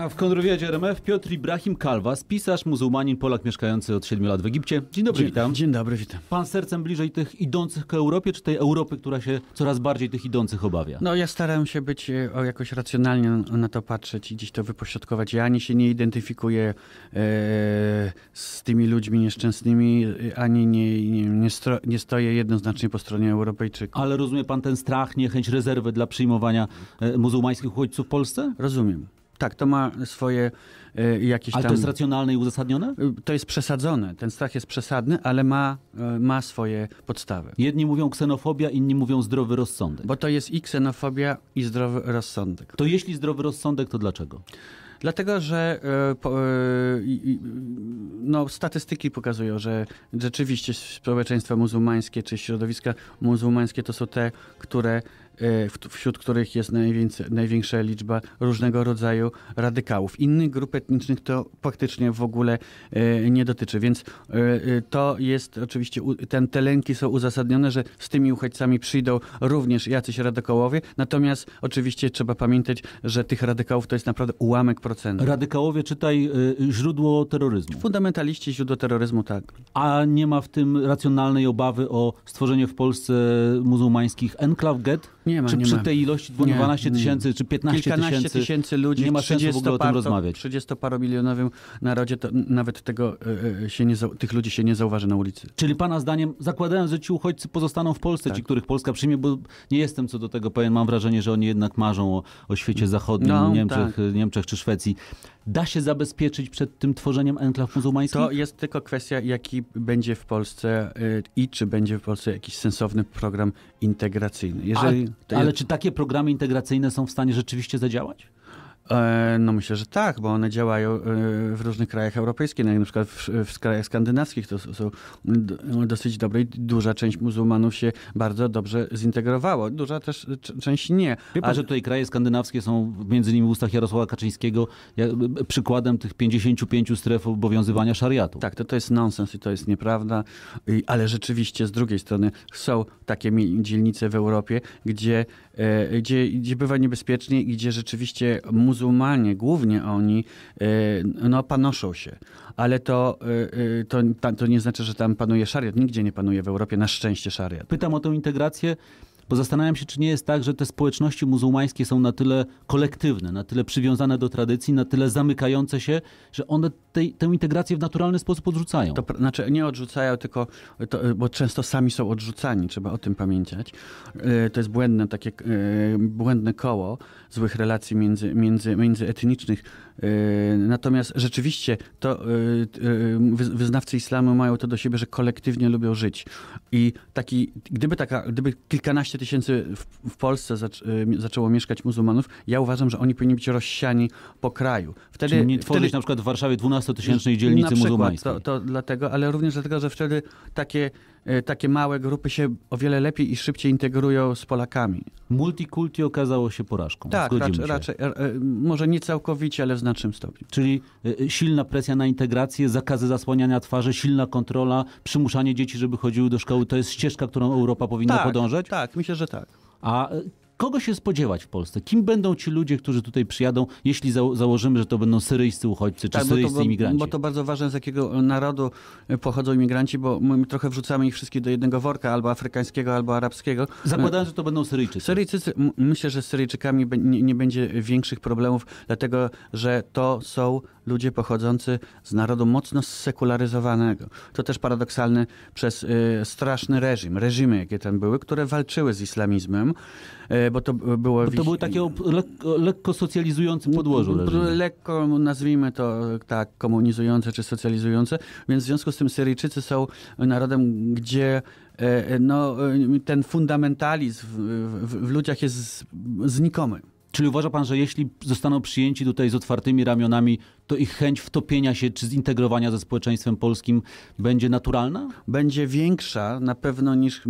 A w kontrwywiadzie RMF Piotr Ibrahim Kalwas, pisarz, muzułmanin, Polak mieszkający od 7 lat w Egipcie. Dzień dobry, dzień, witam. Dzień dobry, witam. Pan sercem bliżej tych idących ku Europie, czy tej Europy, która się coraz bardziej tych idących obawia? No ja starałem się być e, o, jakoś racjonalnie na to patrzeć i gdzieś to wypośrodkować. Ja ani się nie identyfikuję e, z tymi ludźmi nieszczęsnymi, e, ani nie, nie, nie, stro, nie, stoję jednoznacznie po stronie Europejczyków. Ale rozumie pan ten strach, niechęć, rezerwę dla przyjmowania e, muzułmańskich uchodźców w Polsce? Rozumiem. Tak, to ma swoje y, jakieś ale tam... Ale to jest racjonalne i uzasadnione? E, to jest przesadzone. Ten strach jest przesadny, ale ma, y, ma swoje podstawy. Jedni mówią ksenofobia, inni mówią zdrowy rozsądek. Bo to jest i ksenofobia, i zdrowy rozsądek. To jeśli zdrowy rozsądek, to dlaczego? Dlatego, że no, statystyki pokazują, że rzeczywiście społeczeństwa muzułmańskie czy środowiska muzułmańskie to są te, które E, wśród których jest największa liczba różnego rodzaju radykałów. Innych grup etnicznych to praktycznie w ogóle e, nie dotyczy, więc e, to jest oczywiście, ten, te lęki są uzasadnione, że z tymi uchodźcami przyjdą również jacyś radykałowie, natomiast oczywiście trzeba pamiętać, że tych radykałów to jest naprawdę ułamek procentu. Radykałowie, czytaj, źródło terroryzmu. Fundamentaliści źródło terroryzmu, tak. A nie ma w tym racjonalnej obawy o stworzenie w Polsce muzułmańskich enklaw get? Nie ma, czy nie przy ma. tej ilości 12 tysięcy, czy 15 tysięcy, tysięcy ludzi nie ma sensu w ogóle o tym rozmawiać. W 30-paromilionowym narodzie to nawet tego, e, e, się nie, tych ludzi się nie zauważy na ulicy. Czyli pana zdaniem, zakładając, że ci uchodźcy pozostaną w Polsce, tak. ci, których Polska przyjmie, bo nie jestem co do tego pewien, mam wrażenie, że oni jednak marzą o, o świecie zachodnim, no, Niemczech, tak. Niemczech czy Szwecji. Da się zabezpieczyć przed tym tworzeniem enklaw muzułmańskich? To jest tylko kwestia, jaki będzie w Polsce y, i czy będzie w Polsce jakiś sensowny program integracyjny. Jeżeli ale czy takie programy integracyjne są w stanie rzeczywiście zadziałać? E, no myślę, że tak, bo one działają e, w różnych krajach europejskich, no na przykład w, w krajach skandynawskich to są dosyć dobre i duża część muzułmanów się bardzo dobrze zintegrowała, duża też część nie. A... że tutaj kraje skandynawskie są między innymi w ustach Jarosława Kaczyńskiego przykładem tych 55 stref obowiązywania szariatu. Tak, to, to jest nonsens i to jest nieprawda, ale rzeczywiście z drugiej strony są takie dzielnice w Europie, gdzie, e, gdzie, gdzie bywa niebezpiecznie i gdzie rzeczywiście muzułmanie muzułmanie, głównie oni, e, no panoszą się. Ale to, e, e, to, to nie znaczy, że tam panuje szariat. Nigdzie nie panuje w Europie, na szczęście szariat. Pytam o tę integrację bo zastanawiam się, czy nie jest tak, że te społeczności muzułmańskie są na tyle kolektywne, na tyle przywiązane do tradycji, na tyle zamykające się, że one tej, tę integrację w naturalny sposób odrzucają. To znaczy nie odrzucają, tylko to, e, bo często sami są odrzucani, trzeba o tym pamiętać. E, to jest błędne takie e, błędne koło złych relacji między, między, międzyetnicznych Yy, natomiast rzeczywiście to yy, yy, wyznawcy islamu mają to do siebie, że kolektywnie lubią żyć. I taki, gdyby, taka, gdyby kilkanaście tysięcy w, Polsce zaczęło mieszkać muzułmanów, ja uważam, że oni powinni być rozsiani po kraju. Wtedy, Czyli nie tworzyć wtedy, na przykład w Warszawie 12-tysięcznej dzielnicy na muzułmańskiej. To, to dlatego, ale również dlatego, że wtedy takie E, takie małe grupy się o wiele lepiej i szybciej integrują z Polakami. Multikulti okazało się porażką. Tak, raczej się. raczej, e, e, może nie całkowicie, ale w znacznym stopniu. Czyli silna presja na integrację, zakazy zasłaniania twarzy, silna kontrola, przymuszanie dzieci, żeby chodziły do szkoły, to jest ścieżka, którą Europa powinna tak, podążać? Tak, myślę, że tak. A Kogo się spodziewać w Polsce? Kim będą ci ludzie, którzy tutaj przyjadą, jeśli za założymy, że to będą syryjscy uchodźcy czy tak, syryjscy bo to, imigranci? Bo, to bardzo ważne, z jakiego narodu e, pochodzą imigranci, bo my trochę wrzucamy ich wszystkich do jednego worka, albo afrykańskiego, albo arabskiego. Zakładam, że to będą Syryjczycy. Syryjczycy myślę, że z Syryjczykami nie, nie będzie większych problemów, dlatego że to są ludzie pochodzący z narodu mocno sekularyzowanego. To też paradoksalne przez y, straszny reżim, reżimy, jakie tam były, które walczyły z islamizmem, y, bo to było... Bo to ich... takie lekko, lekko socjalizujące mm, podłoże, mm, Lekko, nazwijmy to tak, komunizujące czy socjalizujące, więc w związku z tym Syryjczycy są narodem, gdzie e, e, no, y, ten fundamentalizm w, w, w ludziach jest znikomy. Czyli uważa pan, że jeśli zostaną przyjęci tutaj z otwartymi ramionami, to ich chęć wtopienia się czy zintegrowania ze społeczeństwem polskim będzie naturalna? Będzie większa na pewno niż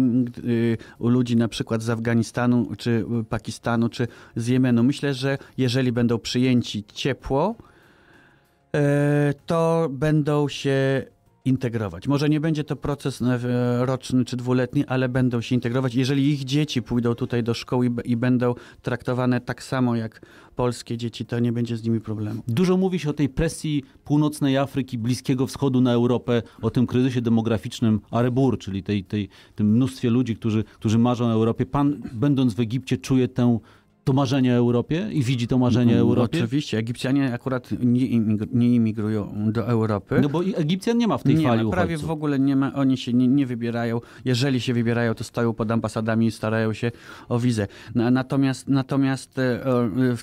y, u ludzi na przykład z Afganistanu, czy y, Pakistanu, czy z Jemenu. Myślę, że jeżeli będą przyjęci ciepło, e, to będą się integrować. Może nie będzie to proces e, roczny czy dwuletni, ale będą się integrować. Jeżeli ich dzieci pójdą tutaj do szkoły i będą traktowane tak samo jak polskie dzieci, to nie będzie z nimi problemu. Dużo mówi się o tej presji północnej Afryki, Bliskiego Wschodu na Europę, o tym kryzysie demograficznym Arebur, czyli tej, tej, tym mnóstwie ludzi, którzy, którzy marzą o Europie. Pan, będąc w Egipcie, czuje tę to marzenie Europie i widzi to marzenie Europy. Mm, Europie? Oczywiście. Egipcjanie akurat nie, imigr nie, imigrują do Europy. No bo Egipcjan nie ma w tej nie fali ma, Prawie uchodźców. w ogóle nie ma. Oni się nie, nie, wybierają. Jeżeli się wybierają, to stoją pod ambasadami i starają się o wizę. Natomiast, natomiast e,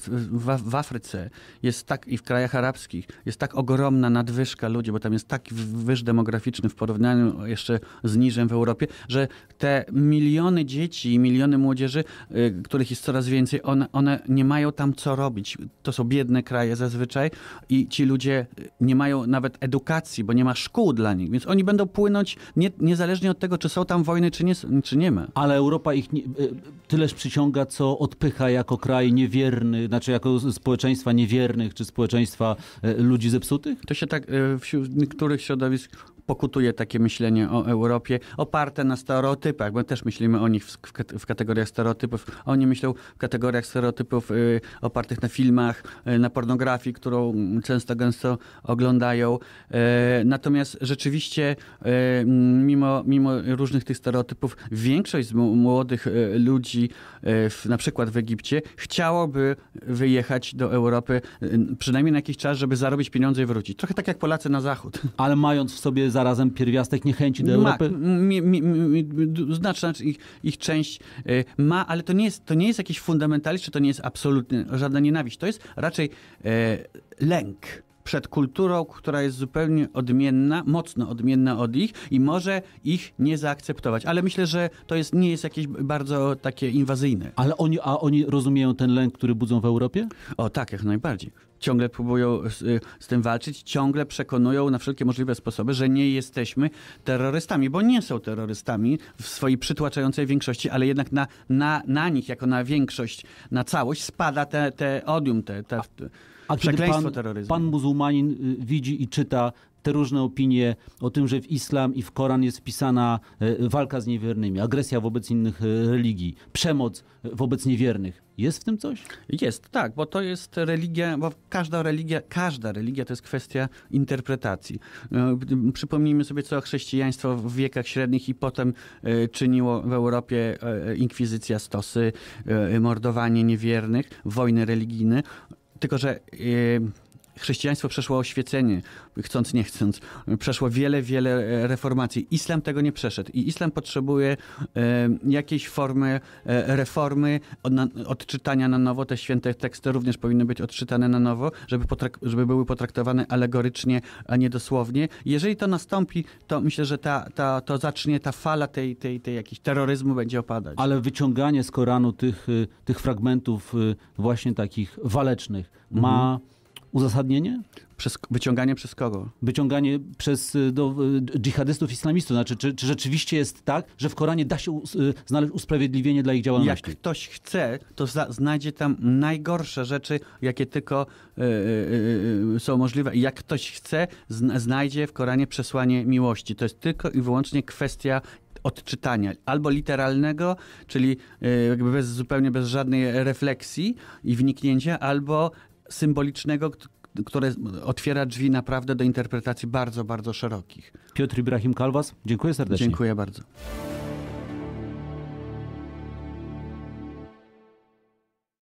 w, w Afryce jest tak i w krajach arabskich jest tak ogromna nadwyżka ludzi, bo tam jest taki wyż demograficzny w porównaniu jeszcze z niżem w Europie, że te miliony dzieci i miliony młodzieży, y, których jest coraz więcej, one one, one nie mają tam co robić. To są biedne kraje zazwyczaj i ci ludzie y, nie mają nawet edukacji, bo nie ma szkół dla nich, więc oni będą płynąć nie, niezależnie od tego, czy są tam wojny, czy nie, czy nie ma. Ale Europa ich nie, y, tyleż przyciąga, co odpycha jako kraj niewierny, znaczy jako społeczeństwa niewiernych, czy społeczeństwa y, ludzi zepsutych? To się tak wśród niektórych środowisk pokutuje takie myślenie o Europie oparte na stereotypach, bo też myślimy o nich w, w kategoriach stereotypów. Oni myślą w kategoriach stereotypów y, opartych na filmach, y, na pornografii, którą często gęsto oglądają. Y, natomiast rzeczywiście y, mimo, mimo różnych tych stereotypów większość z młodych y, ludzi y, w, na przykład w Egipcie chciałoby wyjechać do Europy przynajmniej na jakiś czas, żeby zarobić pieniądze i wrócić. Trochę tak jak Polacy na zachód. Ale mając w sobie zarazem pierwiastek niechęci do Europy? znaczna znaczy ich, ich część e, ma, ale to nie jest, to nie jest jakiś fundamentalizm, to nie jest absolutny, żadna nienawiść. To jest raczej e, lęk przed kulturą, która jest zupełnie odmienna, mocno odmienna od ich i może ich nie zaakceptować. Ale myślę, że to jest, nie jest jakieś bardzo takie inwazyjne. Ale oni, a oni rozumieją ten lęk, który budzą w Europie? O tak, jak najbardziej ciągle próbują z, y, z, tym walczyć, ciągle przekonują na wszelkie możliwe sposoby, że nie jesteśmy terrorystami, bo nie są terrorystami w swojej przytłaczającej większości, ale jednak na, na, na nich, jako na większość, na całość spada te, te odium, te, te a kiedy pan, terroryzmu. Pan muzułmanin y, widzi i czyta te różne opinie o tym, że w islam i w Koran jest wpisana y, walka z niewiernymi, agresja wobec innych y, religii, przemoc wobec niewiernych. Jest w tym coś? Jest, tak, bo to jest religia, bo każda religia, każda religia to jest kwestia interpretacji. No, przypomnijmy sobie, co chrześcijaństwo w wiekach średnich i potem czyniło w Europie inkwizycja stosy, mordowanie niewiernych, wojny religijne. Tylko, że eh, chrześcijaństwo przeszło oświecenie, chcąc nie chcąc, przeszło wiele, wiele e, reformacji. Islam tego nie przeszedł i islam potrzebuje e, jakiejś formy e, reformy, od, na, odczytania na nowo. Te święte teksty również powinny być odczytane na nowo, żeby, żeby były potraktowane alegorycznie, a nie dosłownie. Jeżeli to nastąpi, to myślę, że ta, ta, to zacznie ta fala tej, tej, tej jakiejś terroryzmu będzie opadać. Ale wyciąganie z Koranu tych, y, tych fragmentów y, właśnie takich walecznych ma mhm uzasadnienie? Przez, wyciąganie przez kogo? Wyciąganie przez y, do, y, dżihadystów islamistów. Znaczy, czy, czy, rzeczywiście jest tak, że w Koranie da się us, y, znaleźć usprawiedliwienie dla ich działalności? Jak ktoś chce, to za, znajdzie tam najgorsze rzeczy, jakie tylko są możliwe. Jak ktoś chce, zna, znajdzie w Koranie przesłanie miłości. To jest tylko i wyłącznie kwestia odczytania, albo literalnego, czyli jakby bez, zupełnie bez żadnej refleksji i wniknięcia, albo symbolicznego, które otwiera drzwi naprawdę do interpretacji bardzo, bardzo szerokich. Piotr Ibrahim Kalwas, dziękuję serdecznie. Dziękuję bardzo.